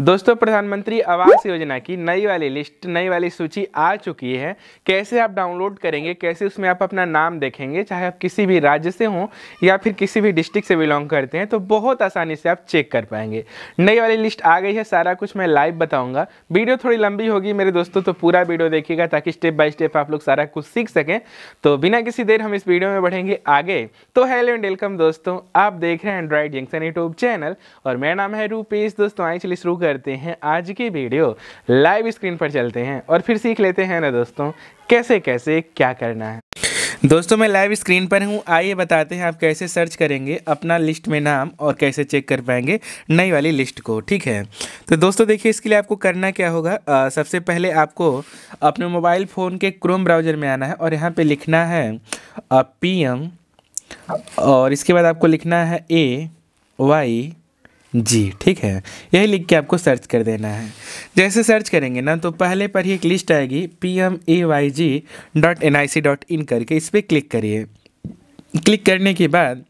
दोस्तों प्रधानमंत्री आवास योजना की नई वाली लिस्ट नई वाली सूची आ चुकी है कैसे आप डाउनलोड करेंगे कैसे उसमें आप अपना नाम देखेंगे चाहे आप किसी भी राज्य से हों या फिर किसी भी डिस्ट्रिक्ट से बिलोंग करते हैं तो बहुत आसानी से आप चेक कर पाएंगे नई वाली लिस्ट आ गई है सारा कुछ मैं लाइव बताऊँगा वीडियो थोड़ी लंबी होगी मेरे दोस्तों तो पूरा वीडियो देखिएगा ताकि स्टेप बाई स्टेप आप लोग सारा कुछ सीख सकें तो बिना किसी देर हम इस वीडियो में बढ़ेंगे आगे तो हेलो एंड वेलकम दोस्तों आप देख रहे हैं एंड्रॉइड जंक्शन यूट्यूब चैनल और मेरा नाम है रूपेश दोस्तों आई चलिए शुरू करते हैं आज की वीडियो लाइव स्क्रीन पर चलते हैं और फिर सीख लेते हैं ना दोस्तों कैसे कैसे क्या करना है दोस्तों मैं लाइव स्क्रीन पर हूं आइए बताते हैं आप कैसे सर्च करेंगे अपना लिस्ट में नाम और कैसे चेक कर पाएंगे नई वाली लिस्ट को ठीक है तो दोस्तों देखिए इसके लिए आपको करना क्या होगा आ, सबसे पहले आपको अपने मोबाइल फ़ोन के क्रोम ब्राउज़र में आना है और यहाँ पे लिखना है पी एम और इसके बाद आपको लिखना है ए वाई जी ठीक है यही लिख के आपको सर्च कर देना है जैसे सर्च करेंगे ना तो पहले पर ही एक लिस्ट आएगी P M A Y G dot N I C dot in करके इस पर क्लिक करिए क्लिक करने के बाद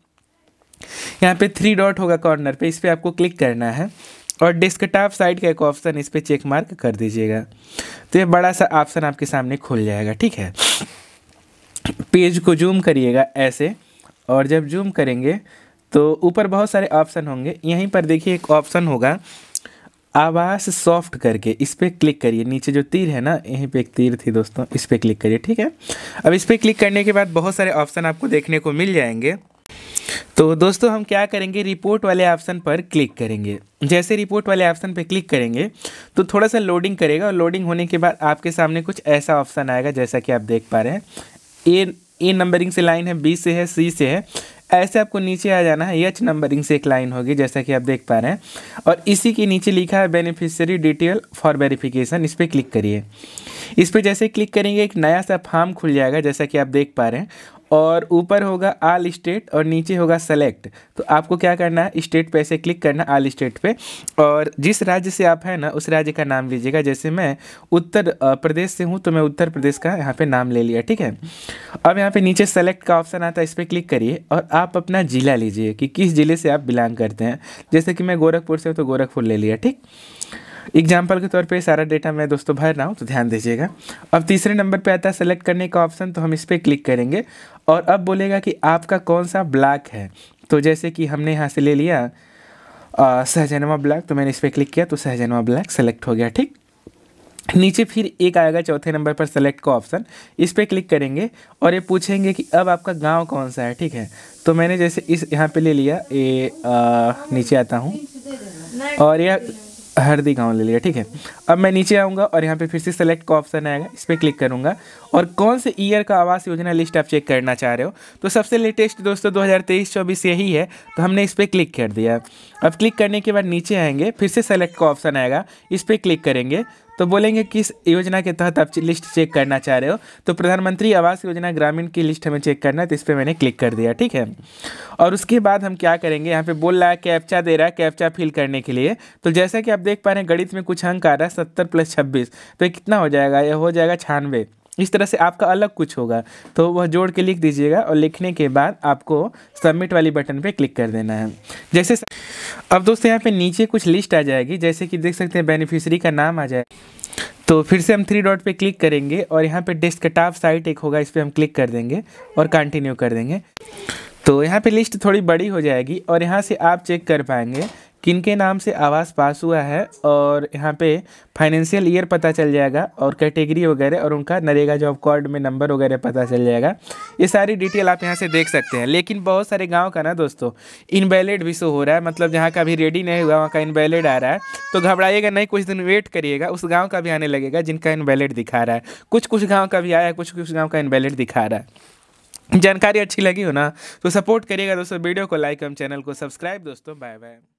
यहाँ पे थ्री डॉट होगा कॉर्नर पे इस पर आपको क्लिक करना है और डेस्कटॉप साइड का एक ऑप्शन इस पर चेक मार्क कर दीजिएगा तो ये बड़ा सा ऑप्शन आपके सामने खुल जाएगा ठीक है पेज को जूम करिएगा ऐसे और जब जूम करेंगे तो ऊपर बहुत सारे ऑप्शन होंगे यहीं पर देखिए एक ऑप्शन होगा आवास सॉफ्ट करके इस पर क्लिक करिए नीचे जो तीर है ना यहीं पे एक तीर थी दोस्तों इस पर क्लिक करिए ठीक है अब इस पर क्लिक करने के बाद बहुत सारे ऑप्शन आपको देखने को मिल जाएंगे तो दोस्तों हम क्या करेंगे रिपोर्ट वाले ऑप्शन पर क्लिक करेंगे जैसे रिपोर्ट वाले ऑप्शन पर क्लिक करेंगे तो थोड़ा सा लोडिंग करेगा और लोडिंग होने के बाद आपके सामने कुछ ऐसा ऑप्शन आएगा जैसा कि आप देख पा रहे हैं ए ए नंबरिंग से लाइन है बी से है सी से है ऐसे आपको नीचे आ जाना है यच नंबरिंग से एक लाइन होगी जैसा कि आप देख पा रहे हैं और इसी के नीचे लिखा है बेनिफिशियरी डिटेल फॉर वेरिफिकेशन इस पर क्लिक करिए इस पर जैसे क्लिक करेंगे एक नया सा फार्म खुल जाएगा जैसा कि आप देख पा रहे हैं और ऊपर होगा आल स्टेट और नीचे होगा सेलेक्ट तो आपको क्या करना है स्टेट पे ऐसे क्लिक करना आल स्टेट पे और जिस राज्य से आप हैं ना उस राज्य का नाम लीजिएगा जैसे मैं उत्तर प्रदेश से हूँ तो मैं उत्तर प्रदेश का यहाँ पे नाम ले लिया ठीक है अब यहाँ पे नीचे सेलेक्ट का ऑप्शन आता है इस पर क्लिक करिए और आप अपना ज़िला लीजिए कि किस ज़िले से आप बिलोंग करते हैं जैसे कि मैं गोरखपुर से हूँ तो गोरखपुर ले लिया ठीक एग्जाम्पल के तौर पे सारा डेटा मैं दोस्तों भर रहा हूँ तो ध्यान दीजिएगा अब तीसरे नंबर पे आता है सेलेक्ट करने का ऑप्शन तो हम इस पर क्लिक करेंगे और अब बोलेगा कि आपका कौन सा ब्लैक है तो जैसे कि हमने यहाँ से ले लिया सहजनवा ब्लैक तो मैंने इस पर क्लिक किया तो सहजनवा ब्लैक सेलेक्ट हो गया ठीक नीचे फिर एक आएगा चौथे नंबर पर सेलेक्ट का ऑप्शन इस पर क्लिक करेंगे और ये पूछेंगे कि अब आपका गांव कौन सा है ठीक है तो मैंने जैसे इस यहाँ पे ले लिया ये नीचे आता हूँ और यह हरदी गाँव ले लिया ठीक है अब मैं नीचे आऊँगा और यहाँ पे फिर से सेलेक्ट का ऑप्शन आएगा इस पर क्लिक करूँगा और कौन से ईयर का आवास योजना लिस्ट आप चेक करना चाह रहे हो तो सबसे लेटेस्ट दोस्तों 2023 हज़ार यही है तो हमने इस पर क्लिक कर दिया अब क्लिक करने के बाद नीचे आएंगे फिर से सेलेक्ट का ऑप्शन आएगा इस पर क्लिक करेंगे तो बोलेंगे किस योजना के तहत आप लिस्ट चेक करना चाह रहे हो तो प्रधानमंत्री आवास योजना ग्रामीण की लिस्ट हमें चेक करना है तो इस पर मैंने क्लिक कर दिया ठीक है और उसके बाद हम क्या करेंगे यहाँ पे बोल रहा है कैप्चा दे रहा है कैप्चा फिल करने के लिए तो जैसा कि आप देख पा रहे हैं गणित में कुछ अंक आ रहा है सत्तर प्लस छब्बीस तो ये कितना हो जाएगा यह हो जाएगा छानवे इस तरह से आपका अलग कुछ होगा तो वह जोड़ के लिख दीजिएगा और लिखने के बाद आपको सबमिट वाली बटन पे क्लिक कर देना है जैसे अब दोस्तों यहाँ पे नीचे कुछ लिस्ट आ जाएगी जैसे कि देख सकते हैं बेनिफिशरी का नाम आ जाए तो फिर से हम थ्री डॉट पे क्लिक करेंगे और यहाँ पे टाप साइट एक होगा इस पर हम क्लिक कर देंगे और कंटिन्यू कर देंगे तो यहाँ पे लिस्ट थोड़ी बड़ी हो जाएगी और यहाँ से आप चेक कर पाएंगे किन के नाम से आवास पास हुआ है और यहाँ पे फाइनेंशियल ईयर पता चल जाएगा और कैटेगरी वगैरह और उनका नरेगा जॉब कार्ड में नंबर वगैरह पता चल जाएगा ये सारी डिटेल आप यहाँ से देख सकते हैं लेकिन बहुत सारे गाँव का ना दोस्तों इनवैलिड भी शो हो रहा है मतलब जहाँ का अभी रेडी नहीं हुआ वहाँ का इनवैलिड आ रहा है तो घबराइएगा नहीं कुछ दिन वेट करिएगा उस गाँव का भी आने लगेगा जिनका इनवैलिड दिखा रहा है कुछ कुछ गाँव का भी आया है कुछ कुछ गाँव का इनवैलिड दिखा रहा है जानकारी अच्छी लगी हो ना तो सपोर्ट करिएगा दोस्तों वीडियो को लाइक एवं चैनल को सब्सक्राइब दोस्तों बाय बाय